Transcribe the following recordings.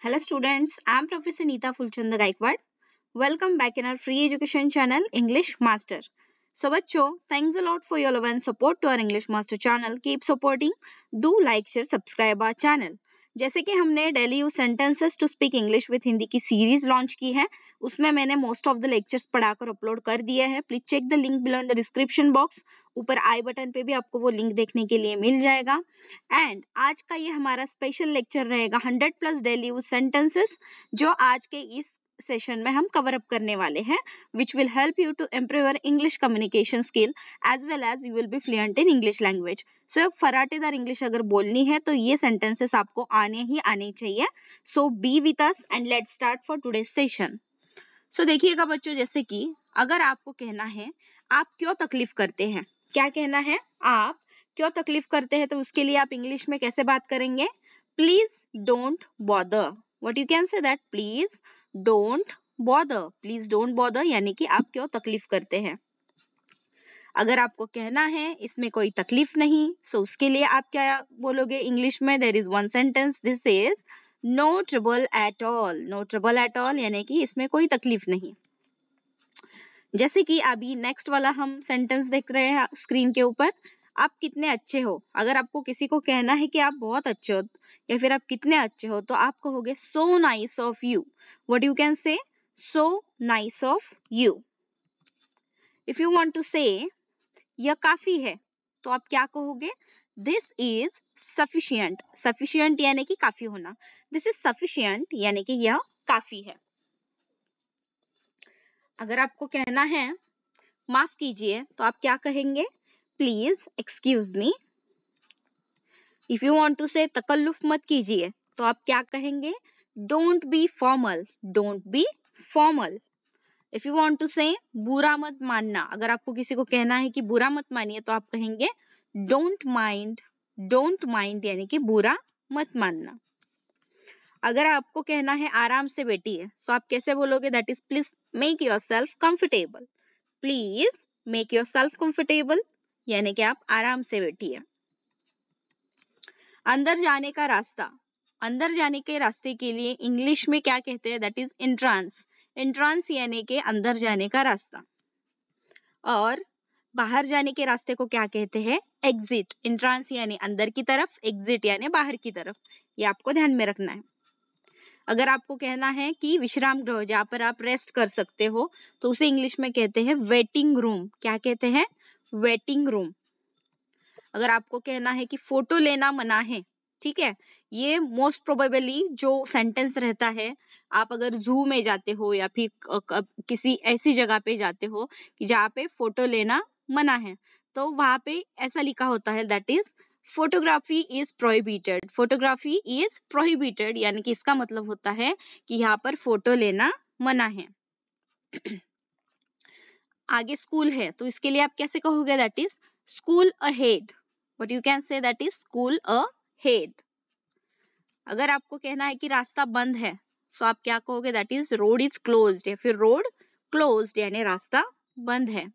Hello students, I am Professor Neeta Fulchanda Gaikwad. Welcome back in our free education channel English Master. So bachcho, thanks a lot for your love and support to our English Master channel. Keep supporting. Do like, share, subscribe our channel. जैसे कि हमने daily use sentences to speak English with Hindi की series launch की है उसमें मैंने most of the lectures पढ़ाकर upload कर दिए हैं please check the link below in the description box ऊपर आई बटन पे भी आपको वो लिंक देखने के लिए मिल जाएगा एंड आज का ये हमारा स्पेशल लेक्चर रहेगा 100 प्लस डेली यूज सेंटेंसेस जो आज के इस सेशन में हम कवर अप करने वाले हैं which will help you to improve English communication skill as well as you will be fluent in English language so फराटेदार इंग्लिश अगर बोलनी है तो ये सेंटेंसेस आपको आने ही आने चाहिए so be with us and let start for today session so देखिएगा बच्चों जैसे कि अगर आपको कहना है आप क्यों तकलीफ करते हैं क्या कहना है आप क्यों तकलीफ करते हैं तो उसके लिए आप इंग्लिश में कैसे बात करेंगे please don't bother what you can say that please don't bother please don't bother यानी कि आप क्यों तकलीफ करते हैं अगर आपको कहना है इसमें कोई तकलीफ नहीं सो उसके लिए आप क्या बोलोगे इंग्लिश में there is one sentence this is no trouble at all no trouble at all यानी कि इसमें कोई तकलीफ नहीं जैसे कि अभी नेक्स्ट वाला हम सेंटेंस देख रहे हैं स्क्रीन के ऊपर आप कितने अच्छे हो अगर आपको किसी को कहना है कि आप बहुत अच्छे हो या फिर आप कितने अच्छे हो तो आप कहोगे so nice of you what you can say so nice of you if you want to say यह काफी है तो आप क्या कहोगे दिस इज सफिशियंट सफिशियंट यानी कि काफी होना दिस इज सफिशियंट यानी कि यह काफी है अगर आपको कहना है माफ कीजिए तो आप क्या कहेंगे please excuse me if you want to say तकल्लुफ मत कीजिए तो आप क्या कहेंगे don't be formal don't be formal if you want to say बुरा मत मानना अगर आपको किसी को कहना है कि बुरा मत मानिए तो आप कहेंगे डोंट माइंड डोंट माइंड यानी कि बुरा मत मानना अगर आपको कहना है आराम से बैठिए तो आप कैसे बोलोगे that is please make yourself comfortable please make yourself comfortable यानी कि आप आराम से बैठिए अंदर जाने का रास्ता अंदर जाने के रास्ते के लिए इंग्लिश में क्या कहते हैं दैट इज इंट्रांस इंट्रांस यानी के अंदर जाने का रास्ता और बाहर जाने के रास्ते को क्या कहते हैं एग्जिट इंट्रांस यानी अंदर की तरफ एग्जिट यानी बाहर की तरफ ये आपको ध्यान में रखना है अगर आपको कहना है कि विश्राम गृह जहां पर आप रेस्ट कर सकते हो तो उसे इंग्लिश में कहते हैं वेटिंग रूम क्या कहते हैं वेटिंग रूम अगर आपको कहना है कि फोटो लेना मना है ठीक है ये मोस्ट प्रोबेबली जो सेंटेंस रहता है आप अगर जू में जाते हो या फिर किसी ऐसी जगह पे जाते हो कि जहाँ पे फोटो लेना मना है तो वहां पे ऐसा लिखा होता है that is photography is prohibited photography is prohibited यानी कि इसका मतलब होता है कि यहाँ पर फोटो लेना मना है आगे स्कूल है तो इसके लिए आप कैसे कहोगे that is school ahead but you can say that is school ahead अगर आपको कहना है कि रास्ता बंद है सो तो आप क्या कहोगे that is road is close या फिर रोड क्लोज यानी रास्ता बंद है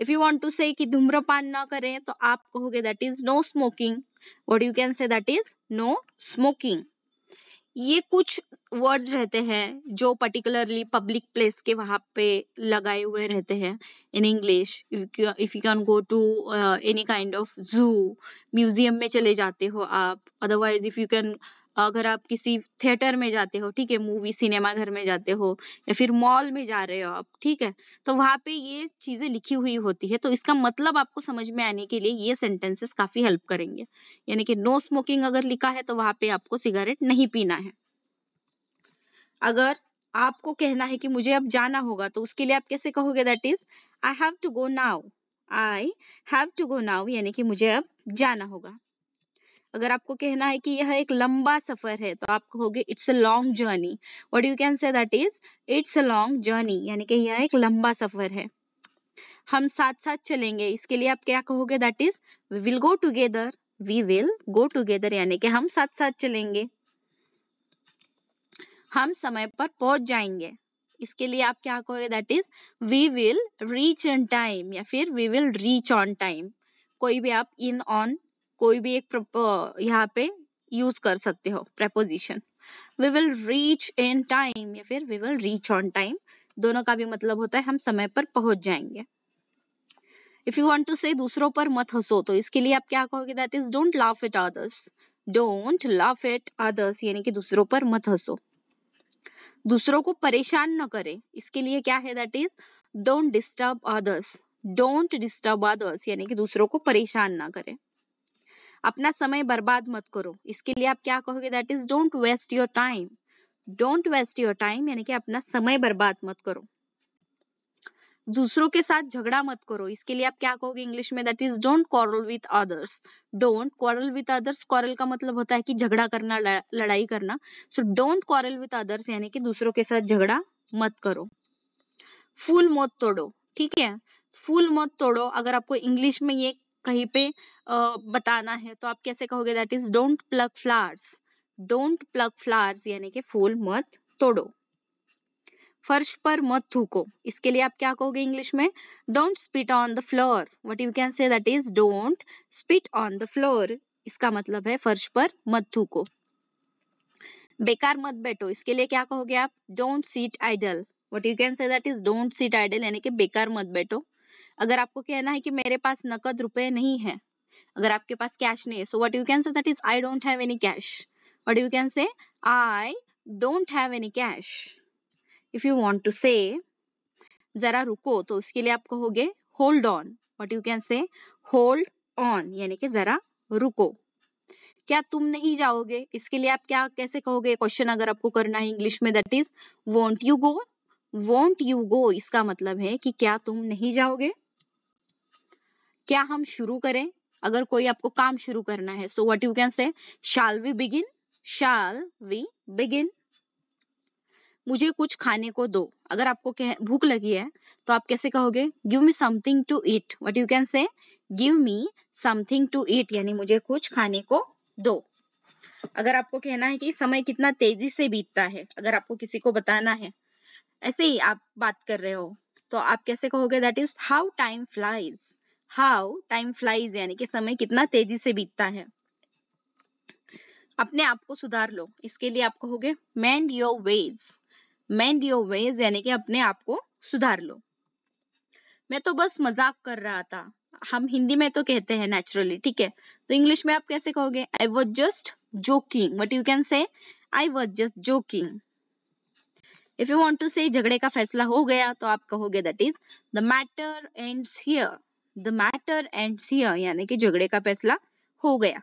इफ यू वॉन्ट टू से धूम्रपान ना करें तो आप कहोगे that is no smoking what you can say that is no smoking ये कुछ वर्ड रहते हैं जो पर्टिकुलरली पब्लिक प्लेस के वहां पे लगाए हुए रहते हैं in English if you can go to any kind of zoo museum में चले जाते हो आप अदरवाइज इफ यू कैन अगर आप किसी थिएटर में जाते हो ठीक है मूवी सिनेमा घर में जाते हो या फिर मॉल में जा रहे हो आप ठीक है तो वहां पे ये चीजें लिखी हुई होती है तो इसका मतलब आपको समझ में आने के लिए ये सेंटेंसेस काफी हेल्प करेंगे यानी कि नो स्मोकिंग अगर लिखा है तो वहां पे आपको सिगरेट नहीं पीना है अगर आपको कहना है कि मुझे अब जाना होगा तो उसके लिए आप कैसे कहोगे that is I have to go now I have to go now यानी कि मुझे अब जाना होगा अगर आपको कहना है कि यह एक लंबा सफर है तो आप कहोगे it's a long journey what you can say that is it's a long journey यानी कि यह एक लंबा सफर है हम साथ साथ चलेंगे इसके लिए आप क्या कहोगे that is we will go together we will go together यानी कि हम साथ साथ चलेंगे हम समय पर पहुंच जाएंगे इसके लिए आप क्या कहोगे that is we will reach in time या फिर we will reach on time कोई भी आप इन ऑन कोई भी एक यहाँ पे यूज कर सकते हो preposition we will reach in time या फिर we will reach on time दोनों का भी मतलब होता है हम समय पर पहुंच जाएंगे इफ यू वांट टू से दूसरों पर मत हंसो तो इसके लिए आप क्या कहोगे that is don't laugh at others don't laugh at others यानी कि दूसरों पर मत हंसो दूसरों को परेशान न करे इसके लिए क्या है that is don't disturb others don't disturb others यानी कि दूसरों को परेशान ना करें अपना समय बर्बाद मत करो इसके लिए आप क्या कहोगे that is don't waste your time don't waste your time यानी कि अपना समय बर्बाद मत करो दूसरों के साथ झगड़ा मत करो इसके लिए आप क्या कहोगे इंग्लिश में that is don't quarrel with others don't quarrel with others quarrel का मतलब होता है कि झगड़ा करना लड़ाई करना so don't quarrel with others यानी कि दूसरों के साथ झगड़ा मत करो फूल मत तोड़ो ठीक है फूल मत तोड़ो अगर आपको इंग्लिश में ये कहीं पे बताना है तो आप कैसे कहोगे that is don't pluck flowers don't pluck flowers यानी कि फूल मत तोड़ो फर्श पर मत थूको इसके लिए आप क्या कहोगे इंग्लिश में don't spit on the floor what you can say that is don't spit on the floor इसका मतलब है फर्श पर मत थूको बेकार मत बैठो इसके लिए क्या कहोगे आप don't sit idle what you can say that is don't sit idle यानी कि बेकार मत बैठो अगर आपको कहना है कि मेरे पास नकद रुपए नहीं है अगर आपके पास कैश नहीं है so what you can say that is I don't have any cash what you can say I don't have any cash if you want to say जरा रुको तो उसके लिए आप कहोगे hold on what you can say hold on यानी कि जरा रुको क्या तुम नहीं जाओगे इसके लिए आप क्या कैसे कहोगे क्वेश्चन अगर आपको करना है इंग्लिश में that is won't you go won't you go इसका मतलब है कि क्या तुम नहीं जाओगे क्या हम शुरू करें अगर कोई आपको काम शुरू करना है so what you can say shall we begin shall we begin मुझे कुछ खाने को दो अगर आपको कह, भूख लगी है तो आप कैसे कहोगे give me something to eat what you can say give me something to eat यानी मुझे कुछ खाने को दो अगर आपको कहना है कि समय कितना तेजी से बीतता है अगर आपको किसी को बताना है ऐसे ही आप बात कर रहे हो तो आप कैसे कहोगे that is how time flies how time flies यानी कि समय कितना तेजी से बीतता है अपने आप को सुधार लो इसके लिए आप कहोगे mend your ways mend your ways यानी कि अपने आप को सुधार लो मैं तो बस मजाक कर रहा था हम हिंदी में तो कहते हैं नेचुरली ठीक है तो इंग्लिश में आप कैसे कहोगे I was just joking what you can say I was just joking if you want to say झगड़े का फैसला हो गया तो आप कहोगे that is the matter end here the matter end here यानी कि झगड़े का फैसला हो गया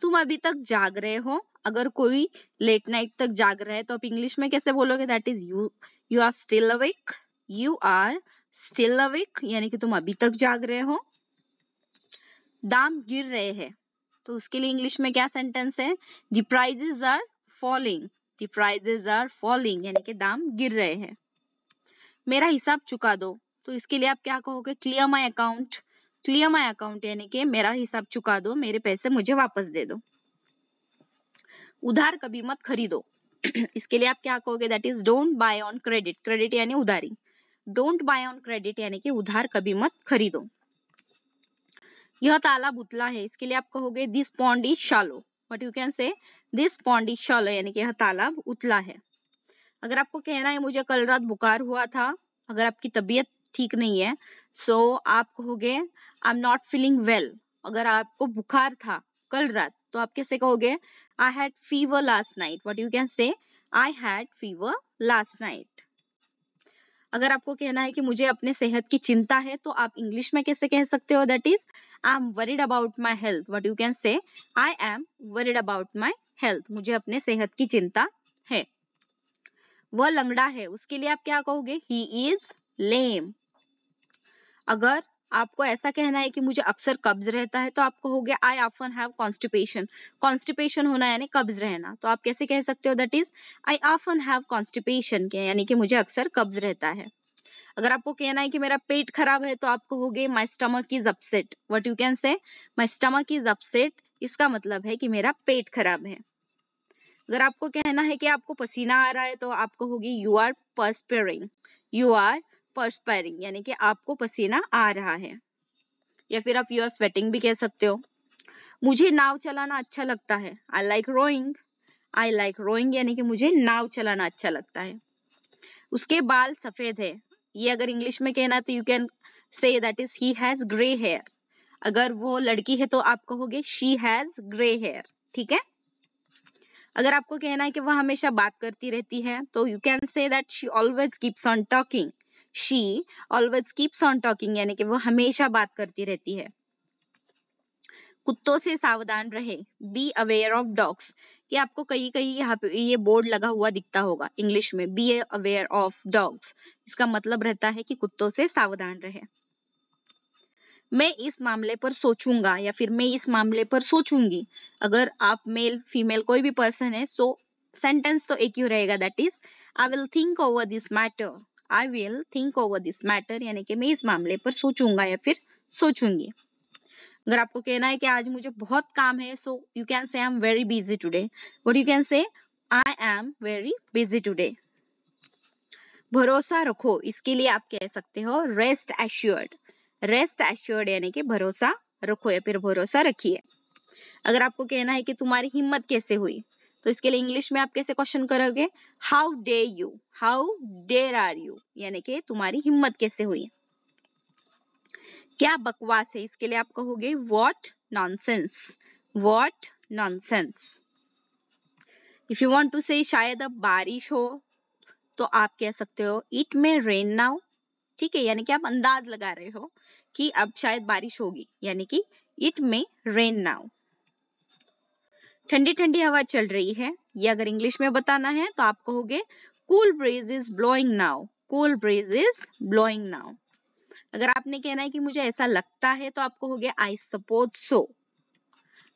तुम अभी तक जाग रहे हो अगर कोई लेट नाइट तक जाग रहा है तो आप इंग्लिश में कैसे बोलोगे that is you you are still awake you are still awake यानी कि तुम अभी तक जाग रहे हो दाम गिर रहे हैं तो उसके लिए इंग्लिश में क्या सेंटेंस है the prices are falling the prices are falling यानी कि दाम गिर रहे हैं मेरा हिसाब चुका दो तो इसके लिए आप क्या कहोगे clear my account clear my account यानी कि मेरा हिसाब चुका दो मेरे पैसे मुझे वापस दे दो उधार कभी मत खरीदो इसके लिए आप क्या कहोगे that is don't buy on credit credit यानी उधारी डोंट बाय ऑन क्रेडिट यानी कि उधार कभी मत खरीदो यह ताला बुतला है इसके लिए आप कहोगे this pond is shallow but you can say this pond is shallow यानी कि यह तालाब उतला है अगर आपको कहना है मुझे कल रात बुखार हुआ था अगर आपकी तबीयत ठीक नहीं है सो so, आप कहोगे I am not feeling well अगर आपको बुखार था कल रात तो आप कैसे कहोगे I had fever last night what you can say I had fever last night अगर आपको कहना है कि मुझे अपने सेहत की चिंता है तो आप इंग्लिश में कैसे कह सकते हो that is I am worried about my health what you can say I am worried about my health मुझे अपने सेहत की चिंता है वह लंगड़ा है उसके लिए आप क्या कहोगे ही इज लेम अगर आपको ऐसा कहना है कि मुझे अक्सर कब्ज रहता है तो आपको हो गया I often have constipation constipation होना यानी कब्ज रहना तो आप कैसे कह सकते हो that is I often have constipation के यानी कि मुझे अक्सर कब्ज रहता है अगर आपको कहना है कि मेरा पेट खराब है तो आपको हो गए my stomach is upset what you can say my stomach is upset इसका मतलब है कि मेरा पेट खराब है अगर आपको कहना है कि आपको पसीना आ रहा है तो आपको होगी you are perspiring you are perspiring यानी कि आपको पसीना आ रहा है या फिर आप यू आर स्वेटिंग भी कह सकते हो मुझे नाव चलाना अच्छा लगता है I like rowing I like rowing यानी कि मुझे नाव चलाना अच्छा लगता है उसके बाल सफेद है ये अगर इंग्लिश में कहना तो you can say that is he has grey hair अगर वो लड़की है तो आप कहोगे शी हैज ग्रे हेयर ठीक है अगर आपको कहना है कि वह हमेशा बात करती रहती है तो you can say that she always keeps on talking she always keeps on talking यानी कि वो हमेशा बात करती रहती है कुत्तों से सावधान रहे बी अवेयर ऑफ डॉग्स ये आपको कहीं कहीं यहाँ पे ये बोर्ड लगा हुआ दिखता होगा इंग्लिश में बी अवेयर ऑफ डॉग्स इसका मतलब रहता है कि कुत्तों से सावधान रहे मैं इस मामले पर सोचूंगा या फिर मैं इस मामले पर सोचूंगी अगर आप मेल फीमेल कोई भी पर्सन है सो सेंटेंस तो एक ही रहेगा that is I will think over this matter I will think over this matter यानी कि मैं इस मामले पर सोचूंगा या फिर सोचूंगी अगर आपको कहना है कि आज मुझे बहुत काम है सो you can say I am very busy today what you can say I am very busy today भरोसा रखो इसके लिए आप कह सकते हो रेस्ट एश्योर्ड रेस्ट एश्योर्ड यानी कि भरोसा रखो या फिर भरोसा रखिए अगर आपको कहना है कि तुम्हारी हिम्मत कैसे हुई तो इसके लिए इंग्लिश में आप कैसे क्वेश्चन करोगे how dare you how dare are you यानी कि तुम्हारी हिम्मत कैसे हुई क्या बकवास है इसके लिए आप कहोगे what nonsense what nonsense if you want to say शायद अब बारिश हो तो आप कह सकते हो इट मे रेन नाउ ठीक है यानी कि आप अंदाज लगा रहे हो कि अब शायद बारिश होगी यानी कि इट मे रेन नाउ ठंडी ठंडी हवा चल रही है ये अगर इंग्लिश में बताना है तो आप कहोगे cool breeze is blowing now cool breeze is blowing now अगर आपने कहना है कि मुझे ऐसा लगता है तो आप कहोगे I suppose so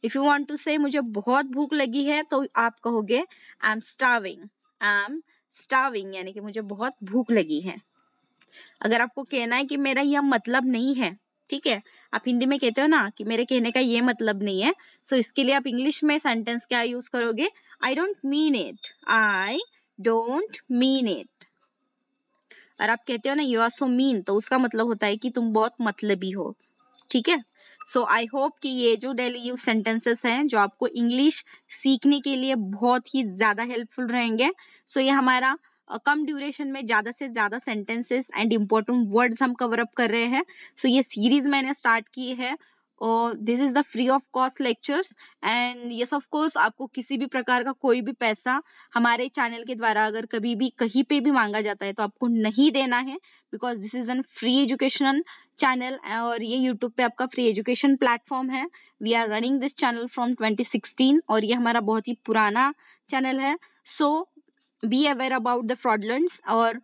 if you want to say मुझे बहुत भूख लगी है तो आप कहोगे आई एम स्टाविंग आई एम स्टाविंग यानी कि मुझे बहुत भूख लगी है अगर आपको कहना है कि मेरा यह मतलब नहीं है ठीक है आप हिंदी में कहते हो ना कि मेरे कहने का ये मतलब नहीं है सो so, इसके लिए आप इंग्लिश में सेंटेंस क्या यूज करोगे I don't mean it I don't mean it और आप कहते हो ना यू आर सो मीन तो उसका मतलब होता है कि तुम बहुत मतलबी हो ठीक है सो आई होप कि ये जो डेली यूज सेंटेंसेस हैं जो आपको इंग्लिश सीखने के लिए बहुत ही ज्यादा हेल्पफुल रहेंगे सो so, ये हमारा कम ड्यूरेशन में ज्यादा से ज्यादा सेंटेंसेस एंड इम्पोर्टेंट वर्ड्स हम कवर अप कर रहे हैं सो so, ये सीरीज मैंने स्टार्ट की है और this is the free of cost lectures and yes of course आपको किसी भी प्रकार का कोई भी पैसा हमारे चैनल के द्वारा अगर कभी भी कहीं पे भी मांगा जाता है तो आपको नहीं देना है because this is an free educational channel और ये यूट्यूब पे आपका फ्री एजुकेशन प्लेटफॉर्म है we are running this channel from 2016 और ये हमारा बहुत ही पुराना चैनल है so so, be aware about the fraudulents और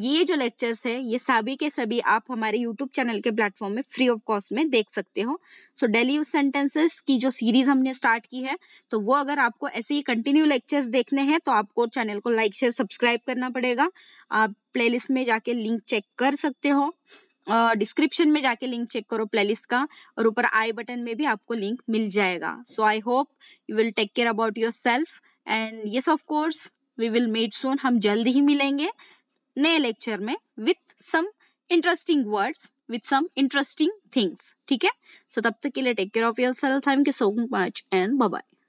ये जो लेक्चर्स है ये सभी के सभी आप हमारे यूट्यूब चैनल के प्लेटफॉर्म में फ्री ऑफ कॉस्ट में देख सकते हो सो डेली यूज सेंटेंसेस की जो सीरीज हमने स्टार्ट की है तो वो अगर आपको ऐसे ही कंटिन्यू लेक्चर्स देखने हैं तो आपको चैनल को लाइक शेयर सब्सक्राइब करना पड़ेगा आप प्लेलिस्ट में जाके लिंक चेक कर सकते हो डिस्क्रिप्शन uh, में जाके लिंक चेक करो प्लेलिस्ट का और ऊपर आई बटन में भी आपको लिंक मिल जाएगा so I hope you will take care about yourself and yes of course we will meet soon हम जल्द ही मिलेंगे नए लेक्चर में with some interesting words with some interesting things ठीक है सो तब तक के लिए take care of yourself thank you so much and bye